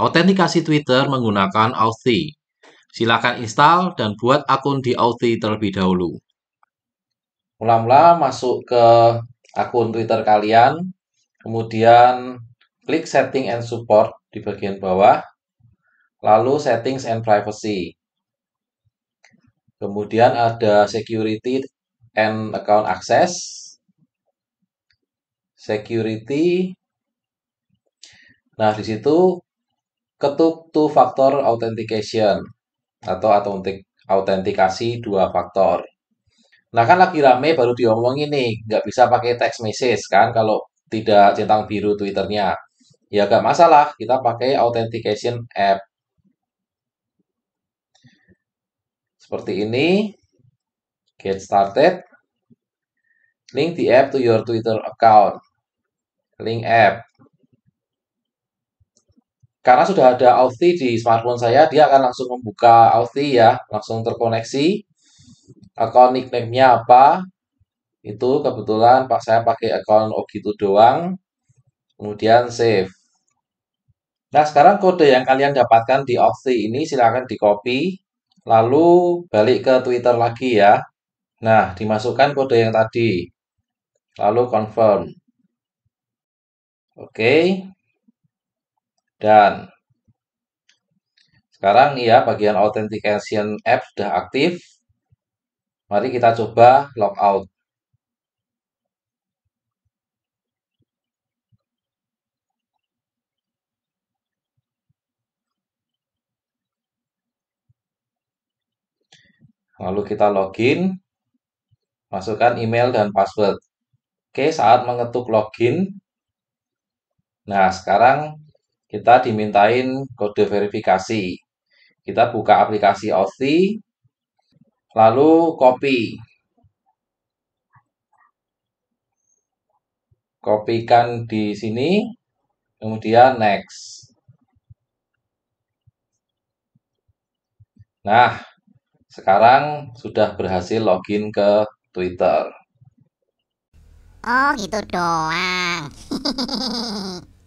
Autentikasi Twitter menggunakan Authy. Silakan install dan buat akun di Authy terlebih dahulu. Mula-mula masuk ke akun Twitter kalian, kemudian klik Setting and Support di bagian bawah, lalu Settings and Privacy. Kemudian ada Security and Account Access, Security. Nah, di situ ketuk two factor authentication atau untuk autentikasi dua faktor. Nah kan lagi rame baru diomongin nih, nggak bisa pakai text message kan kalau tidak centang biru Twitternya. Ya nggak masalah, kita pakai authentication app. Seperti ini, get started, link the app to your Twitter account, link app karena sudah ada Authy di smartphone saya, dia akan langsung membuka Authy ya, langsung terkoneksi. Akun nickname-nya apa? Itu kebetulan Pak saya pakai akun ogito doang. Kemudian save. Nah, sekarang kode yang kalian dapatkan di Authy ini silakan di-copy, lalu balik ke Twitter lagi ya. Nah, dimasukkan kode yang tadi. Lalu confirm. Oke. Okay. Dan sekarang ya bagian authentication app sudah aktif. Mari kita coba logout. Lalu kita login, masukkan email dan password. Oke, saat mengetuk login. Nah, sekarang kita dimintain kode verifikasi. Kita buka aplikasi Authy, lalu copy. Kopikan di sini, kemudian next. Nah, sekarang sudah berhasil login ke Twitter. Oh, gitu doang.